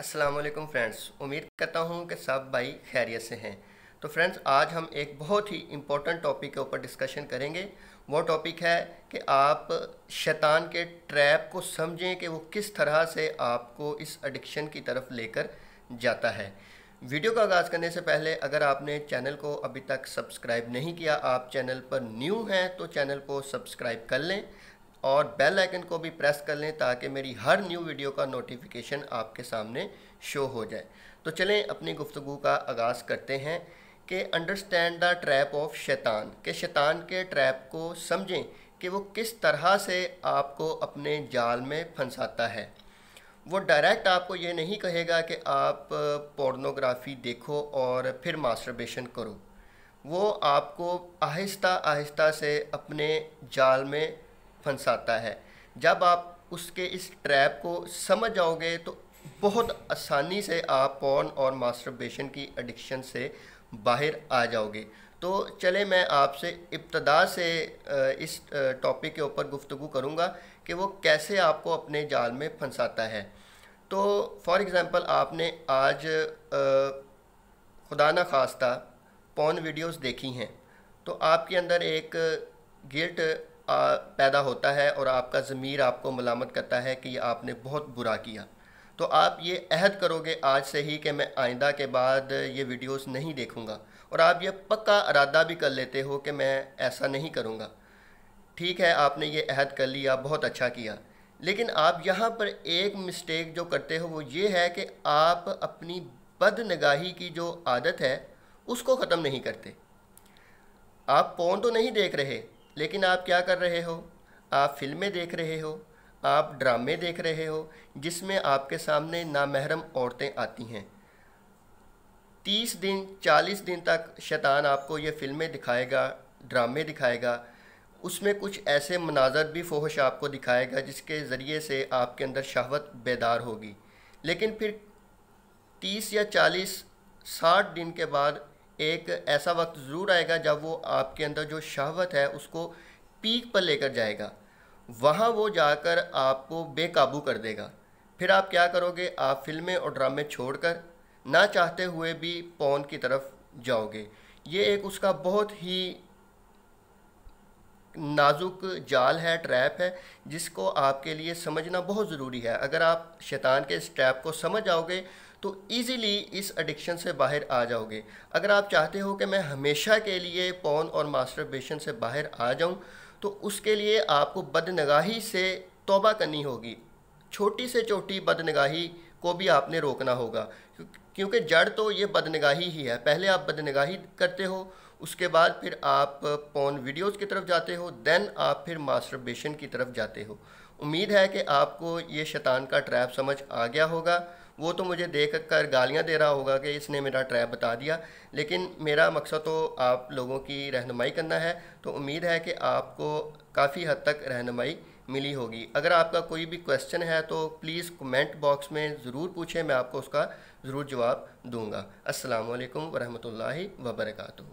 Aslam friends उम्मीद करता हूँ कि सब भाई खैरियत से हैं तो फ्रेंड्स आज हम एक बहुत ही इम्पोर्टेंट टॉपिक के ऊपर डिस्कशन करेंगे वो टॉपिक है कि आप शैतान के ट्रैप को समझें कि वो किस तरह से आपको इस एडिक्शन की तरफ लेकर जाता है वीडियो का आगाज़ करने से पहले अगर आपने चैनल को अभी तक सब्सक्राइब नहीं किया आप चैनल पर न्यू हैं तो चैनल को सब्सक्राइब कर लें और बेल आइकन को भी प्रेस कर लें ताकि मेरी हर न्यू वीडियो का नोटिफिकेशन आपके सामने शो हो जाए तो चलें अपनी गुफ्तु का आगाज़ करते हैं कि अंडरस्टैंड द ट्रैप ऑफ शैतान के शैतान के ट्रैप को समझें कि वो किस तरह से आपको अपने जाल में फंसाता है वो डायरेक्ट आपको ये नहीं कहेगा कि आप पोर्नोग्राफी देखो और फिर मास्टरबेशन करो वो आपको आहिस्ता आहिस्ता से अपने जाल में फंसाता है जब आप उसके इस ट्रैप को समझ जाओगे तो बहुत आसानी से आप पॉन और मास्टरबेशन की एडिक्शन से बाहर आ जाओगे तो चले मैं आपसे इब्तदा से इस टॉपिक के ऊपर गुफ्तु करूँगा कि वो कैसे आपको अपने जाल में फंसाता है तो फॉर एग्ज़ाम्पल आपने आज खुदा न खास्ता पॉन वीडियोस देखी हैं तो आपके अंदर एक गिल्ट पैदा होता है और आपका ज़मीर आपको मलामत करता है कि आपने बहुत बुरा किया तो आप ये अहद करोगे आज से ही कि मैं आइंदा के बाद ये वीडियोस नहीं देखूँगा और आप ये पक्का इरादा भी कर लेते हो कि मैं ऐसा नहीं करूँगा ठीक है आपने ये अहद कर लिया बहुत अच्छा किया लेकिन आप यहाँ पर एक मिस्टेक जो करते हो वो ये है कि आप अपनी बदनगाही की जो आदत है उसको ख़त्म नहीं करते आप पौन तो नहीं देख रहे लेकिन आप क्या कर रहे हो आप फिल्में देख रहे हो आप ड्रामे देख रहे हो जिसमें आपके सामने नामहरम औरतें आती हैं तीस दिन चालीस दिन तक शैतान आपको ये फिल्में दिखाएगा ड्रामे दिखाएगा उसमें कुछ ऐसे मनाजर भी फोहश आपको दिखाएगा जिसके ज़रिए से आपके अंदर शहवत बेदार होगी लेकिन फिर तीस या चालीस साठ दिन के बाद एक ऐसा वक्त ज़रूर आएगा जब वो आपके अंदर जो शहवत है उसको पीक पर लेकर जाएगा वहाँ वो जाकर आपको बेकाबू कर देगा फिर आप क्या करोगे आप फिल्में और ड्रामे छोड़कर ना चाहते हुए भी पौन की तरफ जाओगे ये एक उसका बहुत ही नाजुक जाल है ट्रैप है जिसको आपके लिए समझना बहुत ज़रूरी है अगर आप शैतान के इस ट्रैप को समझ आओगे तो इजीली इस एडिक्शन से बाहर आ जाओगे अगर आप चाहते हो कि मैं हमेशा के लिए पौन और मास्टरबेशन से बाहर आ जाऊँ तो उसके लिए आपको बदनगाही से तोबा करनी होगी छोटी से छोटी बदनगाही को भी आपने रोकना होगा क्योंकि जड़ तो ये बदनगाही ही है पहले आप बदनगाही करते हो उसके बाद फिर आप पौन वीडियोस की तरफ जाते हो देन आप फिर मास्टरबेशन की तरफ जाते हो उम्मीद है कि आपको ये शैतान का ट्रैप समझ आ गया होगा वो तो मुझे देख कर गालियाँ दे रहा होगा कि इसने मेरा ट्रैप बता दिया लेकिन मेरा मकसद तो आप लोगों की रहनुमाई करना है तो उम्मीद है कि आपको काफ़ी हद तक रहनुमाई मिली होगी अगर आपका कोई भी क्वेश्चन है तो प्लीज़ कमेंट बॉक्स में ज़रूर पूछें मैं आपको उसका ज़रूर जवाब दूंगा अस्सलाम वालेकुम वरहमतुल्लाहि वबरकू